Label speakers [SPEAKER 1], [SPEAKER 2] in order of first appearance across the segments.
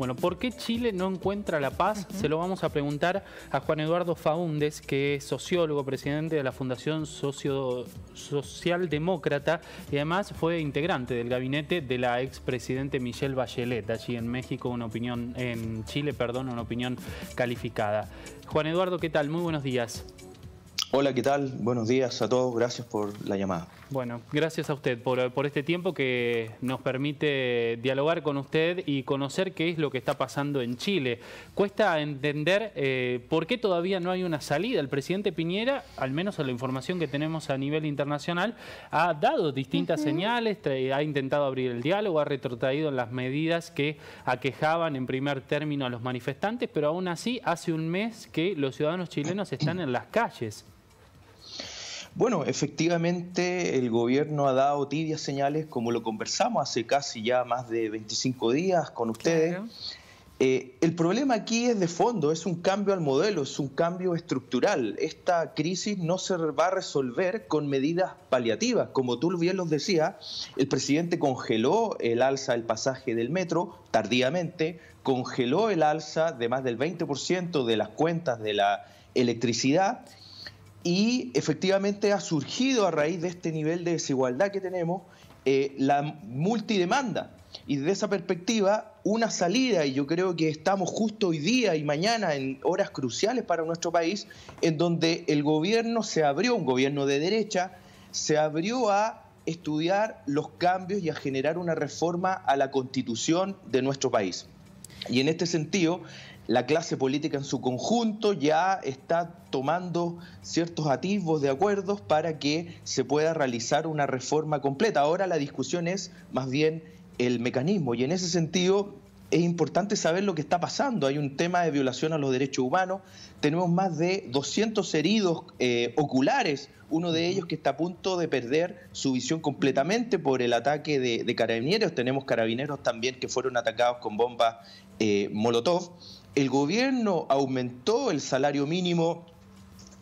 [SPEAKER 1] Bueno, ¿por qué Chile no encuentra la paz? Se lo vamos a preguntar a Juan Eduardo Faúndez, que es sociólogo, presidente de la Fundación Socio Socialdemócrata y además fue integrante del gabinete de la expresidente Michelle Bachelet, allí en México, una opinión, en Chile, perdón, una opinión calificada. Juan Eduardo, ¿qué tal? Muy buenos días.
[SPEAKER 2] Hola, ¿qué tal? Buenos días a todos, gracias por la llamada.
[SPEAKER 1] Bueno, gracias a usted por, este tiempo que nos permite dialogar con usted y conocer qué es lo que está pasando en Chile. Cuesta entender eh, por qué todavía no hay una salida. El presidente Piñera, al menos a la información que tenemos a nivel internacional, ha dado distintas señales, ha intentado abrir el diálogo, ha retrotraído las medidas que aquejaban en primer término a los manifestantes, pero aún así hace un mes que los ciudadanos chilenos están en las calles.
[SPEAKER 2] Bueno, efectivamente el gobierno ha dado tibias señales, como lo conversamos hace casi ya más de 25 días con ustedes. Eh, el problema aquí es de fondo, es un cambio al modelo, es un cambio estructural. Esta crisis no se va a resolver con medidas paliativas. Como tú bien los decías, el presidente congeló el alza del pasaje del metro tardíamente, congeló el alza de más del 20% de las cuentas de la electricidad y efectivamente ha surgido a raíz de este nivel de desigualdad que tenemos eh, la multidemanda. Y desde esa perspectiva, una salida, y yo creo que estamos justo hoy día y mañana en horas cruciales para nuestro país, en donde el gobierno se abrió, un gobierno de derecha, se abrió a estudiar los cambios y a generar una reforma a la constitución de nuestro país. Y en este sentido, la clase política en su conjunto ya está tomando ciertos atisbos de acuerdos para que se pueda realizar una reforma completa. Ahora la discusión es más bien el mecanismo y en ese sentido es importante saber lo que está pasando. Hay un tema de violación a los derechos humanos. Tenemos más de 200 heridos eh, oculares, uno de ellos que está a punto de perder su visión completamente por el ataque de, carabineros. Tenemos carabineros también que fueron atacados con bombas eh, Molotov. El gobierno aumentó el salario mínimo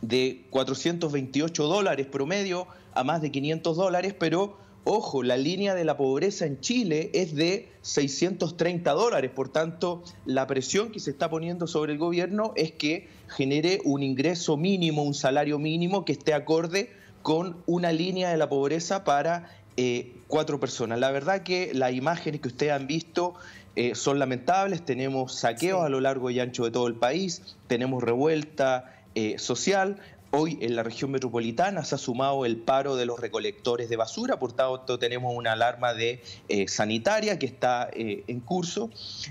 [SPEAKER 2] de 428 dólares promedio a más de 500 dólares, pero Ojo, la línea de la pobreza en Chile es de 630 dólares, por tanto, la presión que se está poniendo sobre el gobierno es que genere un ingreso mínimo, un salario mínimo que esté acorde con una línea de la pobreza para eh, cuatro personas. La verdad que las imágenes que ustedes han visto eh, son lamentables, tenemos saqueos a lo largo y ancho de todo el país, tenemos revuelta eh, social, Hoy en la región metropolitana se ha sumado el paro de los recolectores de basura, por tanto tenemos una alarma de, eh, sanitaria que está eh, en curso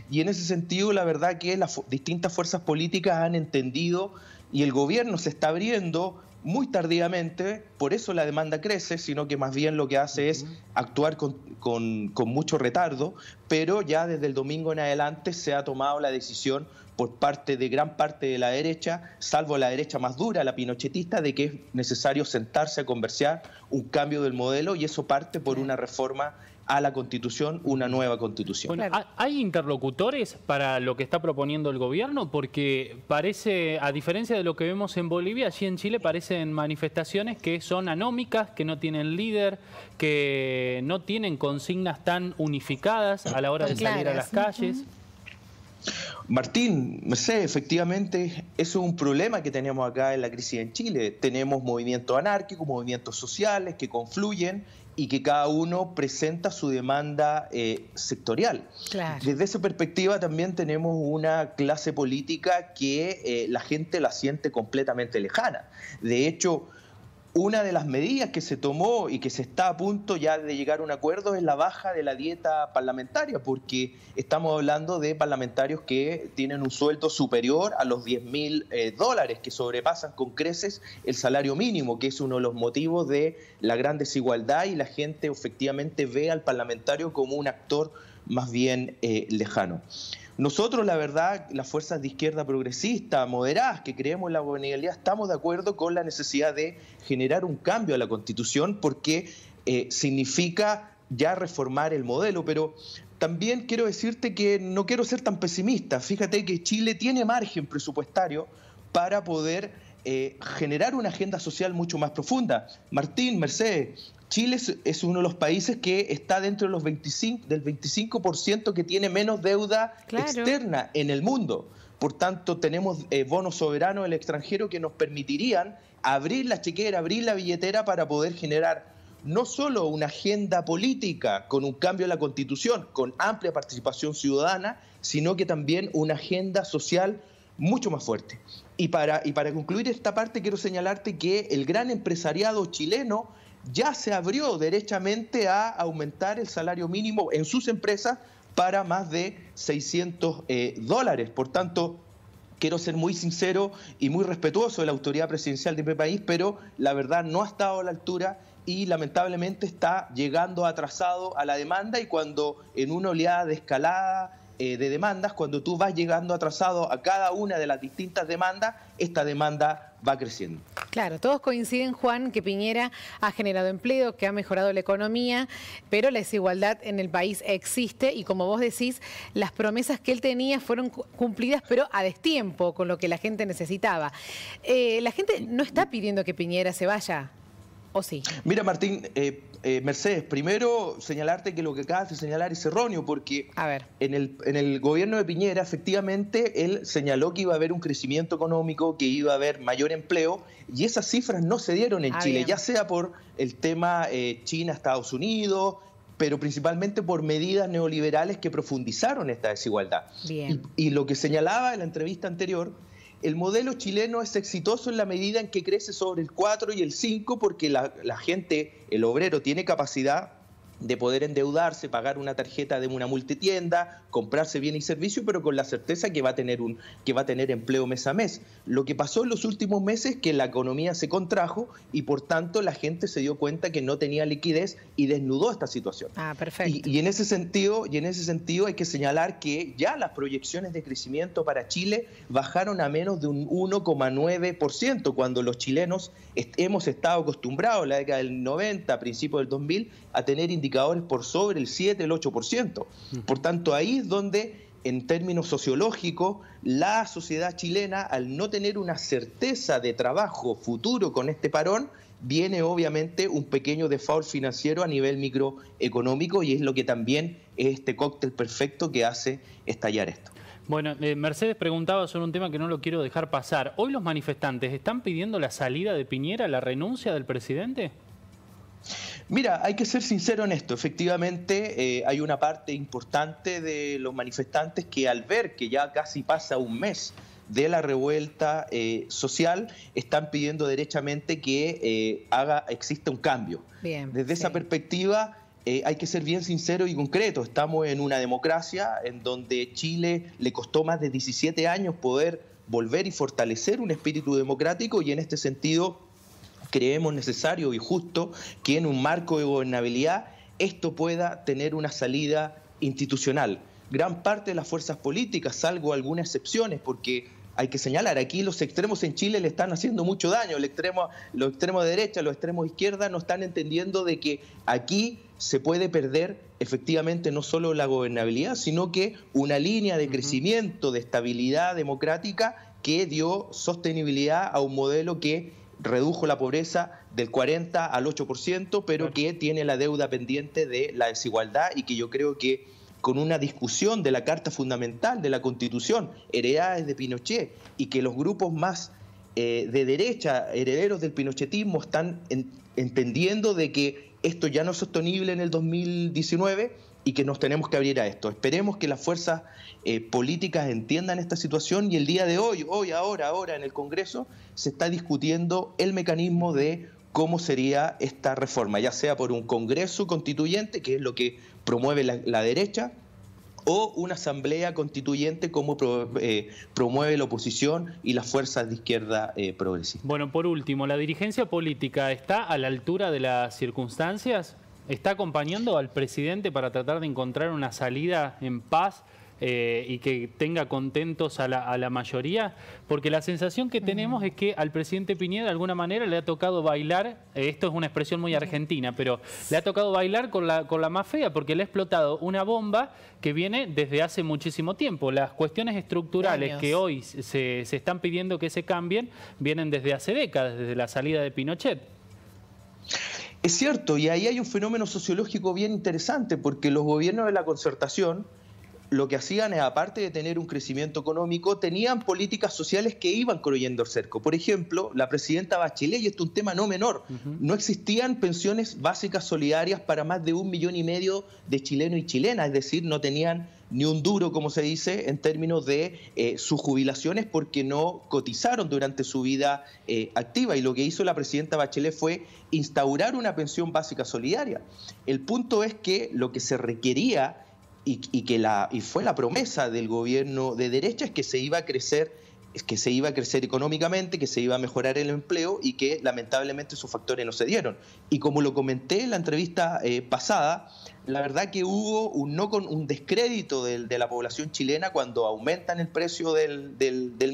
[SPEAKER 2] y en ese sentido la verdad que las distintas fuerzas políticas han entendido y el gobierno se está abriendo muy tardíamente, por eso la demanda crece, sino que más bien lo que hace es actuar con, con mucho retardo, pero ya desde el domingo en adelante se ha tomado la decisión por parte de gran parte de la derecha, salvo la derecha más dura, la pinochetista, de que es necesario sentarse a conversar un cambio del modelo y eso parte por una reforma a la constitución, una nueva constitución.
[SPEAKER 1] ¿Hay interlocutores para lo que está proponiendo el gobierno? Porque parece, a diferencia de lo que vemos en Bolivia, allí en Chile parecen manifestaciones que son anómicas, que no tienen líder, que no tienen consignas tan unificadas a la hora de salir a las calles.
[SPEAKER 2] Martín, sé, efectivamente, eso es un problema que tenemos acá en la crisis en Chile. Tenemos movimientos anárquicos, movimientos sociales que confluyen y que cada uno presenta su demanda eh, sectorial. Desde esa perspectiva también tenemos una clase política que eh, la gente la siente completamente lejana. De hecho, una de las medidas que se tomó y que se está a punto ya de llegar a un acuerdo es la baja de la dieta parlamentaria, porque estamos hablando de parlamentarios que tienen un sueldo superior a los 10 mil eh, dólares, que sobrepasan con creces el salario mínimo, que es uno de los motivos de la gran desigualdad y la gente efectivamente ve al parlamentario como un actor más bien eh, lejano. Nosotros, la verdad, las fuerzas de izquierda progresista, moderadas, que creemos en la gobernabilidad, estamos de acuerdo con la necesidad de generar un cambio a la Constitución porque eh, significa ya reformar el modelo, pero también quiero decirte que no quiero ser tan pesimista. Fíjate que Chile tiene margen presupuestario para poder eh, generar una agenda social mucho más profunda. Martín, Mercedes, Chile es, uno de los países que está dentro de los 25, del 25% que tiene menos deuda externa en el mundo. Por tanto, tenemos eh, bonos soberanos del extranjero que nos permitirían abrir la chequera, abrir la billetera para poder generar no solo una agenda política con un cambio en la constitución, con amplia participación ciudadana, sino que también una agenda social mucho más fuerte. Y para, y para concluir esta parte, quiero señalarte que el gran empresariado chileno ya se abrió derechamente a aumentar el salario mínimo en sus empresas para más de 600 eh, dólares. Por tanto, quiero ser muy sincero y muy respetuoso de la autoridad presidencial de mi país, pero la verdad no ha estado a la altura y lamentablemente está llegando atrasado a la demanda y cuando en una oleada de escalada eh, de demandas, cuando tú vas llegando atrasado a cada una de las distintas demandas, esta demanda va creciendo. Claro, todos coinciden, Juan, que Piñera ha generado empleo, que ha mejorado la economía, pero la desigualdad en el país existe y como vos decís, las promesas que él tenía fueron cumplidas, pero a destiempo, con lo que la gente necesitaba. Eh, la gente no está pidiendo que Piñera se vaya. Mira, Martín, eh, eh, Mercedes, primero señalarte que lo que acabas de señalar es erróneo, porque En, el, en el gobierno de Piñera, efectivamente, él señaló que iba a haber un crecimiento económico, que iba a haber mayor empleo, y esas cifras no se dieron en ah, Chile, ya sea por el tema eh, China-Estados Unidos, pero principalmente por medidas neoliberales que profundizaron esta desigualdad. y lo que señalaba en la entrevista anterior el modelo chileno es exitoso en la medida en que crece sobre el 4 y el 5 porque la, la gente, el obrero, tiene capacidad de poder endeudarse, pagar una tarjeta de una multitienda, comprarse bien y servicio, pero con la certeza que va a tener un que va a tener empleo mes a mes. Lo que pasó en los últimos meses es que la economía se contrajo y por tanto la gente se dio cuenta que no tenía liquidez y desnudó esta situación. Ah, perfecto. Y, en ese sentido, y en ese sentido hay que señalar que ya las proyecciones de crecimiento para Chile bajaron a menos de un 1,9% cuando los chilenos hemos estado acostumbrados la década del 90, a principios del 2000 a tener indicadores por sobre el 7, el 8%. Por tanto, ahí es donde en términos sociológicos, la sociedad chilena, al no tener una certeza de trabajo futuro con este parón, viene obviamente un pequeño default financiero a nivel microeconómico y es lo que también es este cóctel perfecto que hace estallar esto.
[SPEAKER 1] Bueno, eh, Mercedes preguntaba sobre un tema que no lo quiero dejar pasar. ¿Hoy los manifestantes están pidiendo la salida de Piñera, la renuncia del presidente?
[SPEAKER 2] Mira, hay que ser sincero en esto. Efectivamente, eh, hay una parte importante de los manifestantes que al ver que ya casi pasa un mes de la revuelta eh, social están pidiendo derechamente que eh, haga exista un cambio. Desde esa perspectiva hay que ser bien sincero y concreto. Estamos en una democracia en donde Chile le costó más de 17 años poder volver y fortalecer un espíritu democrático y en este sentido creemos necesario y justo que en un marco de gobernabilidad esto pueda tener una salida institucional. Gran parte de las fuerzas políticas, salvo algunas excepciones, porque hay que señalar, aquí los extremos en Chile le están haciendo mucho daño, los extremos de derecha, los extremos de izquierda no están entendiendo de que aquí se puede perder efectivamente no solo la gobernabilidad, sino que una línea de crecimiento, de estabilidad democrática que dio sostenibilidad a un modelo que redujo la pobreza del 40 al 8%, pero que tiene la deuda pendiente de la desigualdad y que yo creo que con una discusión de la Carta Fundamental de la Constitución, heredades de Pinochet, y que los grupos más eh, de derecha, herederos del pinochetismo, están entendiendo de que esto ya no es sostenible en el 2019 y que nos tenemos que abrir a esto. Esperemos que las fuerzas eh, políticas entiendan esta situación y el día de hoy, hoy, ahora, ahora en el Congreso, se está discutiendo el mecanismo de cómo sería esta reforma, ya sea por un Congreso constituyente, que es lo que promueve la, derecha, o una asamblea constituyente como eh, promueve la oposición y las fuerzas de izquierda eh, progresistas.
[SPEAKER 1] Bueno, por último, ¿la dirigencia política está a la altura de las circunstancias? está acompañando al presidente para tratar de encontrar una salida en paz eh, y que tenga contentos a la, mayoría, porque la sensación que tenemos es que al presidente Piñera de alguna manera le ha tocado bailar, eh, esto es una expresión muy argentina, pero le ha tocado bailar con la, con la más fea, porque le ha explotado una bomba que viene desde hace muchísimo tiempo. Las cuestiones estructurales que hoy se, se están pidiendo que se cambien vienen desde hace décadas, desde la salida de Pinochet. Es
[SPEAKER 2] cierto, y ahí hay un fenómeno
[SPEAKER 1] sociológico
[SPEAKER 2] bien interesante, porque los gobiernos de la concertación lo que hacían es, aparte de tener un crecimiento económico, tenían políticas sociales que iban corriendo el cerco. Por ejemplo, la presidenta Bachelet, y esto es un tema no menor, no existían pensiones básicas solidarias para más de un millón y medio de chilenos y chilenas, es decir, no tenían ni un duro, como se dice, en términos de eh, sus jubilaciones porque no cotizaron durante su vida eh, activa. Y lo que hizo la presidenta Bachelet fue instaurar una pensión básica solidaria. El punto es que lo que se requería y, que la, y fue la promesa del gobierno de derecha es que se iba a crecer que se iba a crecer económicamente, que se iba a mejorar el empleo y que lamentablemente sus factores no se dieron. Y como lo comenté en la entrevista eh, pasada, la verdad que hubo un, no con, un descrédito de, la población chilena cuando aumentan el precio del,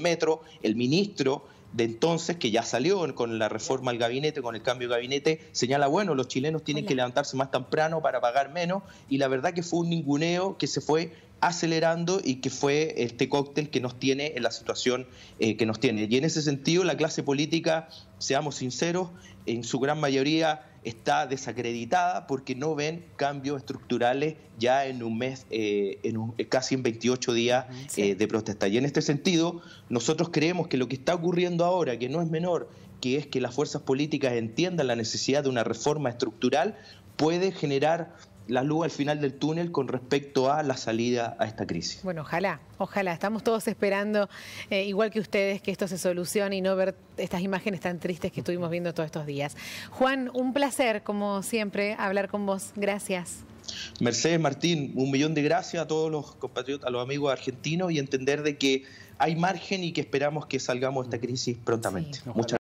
[SPEAKER 2] metro, el ministro de entonces, que ya salió con la reforma al gabinete, con el cambio de gabinete, señala, bueno, los chilenos tienen que levantarse más temprano para pagar menos, y la verdad que fue un ninguneo que se fue acelerando y que fue este cóctel que nos tiene en la situación eh, que nos tiene. Y en ese sentido, la clase política, seamos sinceros, en su gran mayoría está desacreditada porque no ven cambios estructurales ya en un mes, eh, en un, eh, casi en 28 días de protesta. Y en este sentido, nosotros creemos que lo que está ocurriendo ahora, que no es menor, que es que las fuerzas políticas entiendan la necesidad de una reforma estructural, puede generar la luz al final del túnel con respecto a la salida a esta crisis.
[SPEAKER 1] Bueno, ojalá, ojalá.
[SPEAKER 2] Estamos todos esperando, eh, igual que ustedes, que esto se solucione y no ver estas imágenes tan tristes que estuvimos viendo todos estos días. Juan, un placer, como siempre, hablar con vos. Gracias. Mercedes Martín, un millón de gracias a todos los compatriotas, a los amigos argentinos y entender de que hay margen y que esperamos que salgamos de esta crisis prontamente. Muchas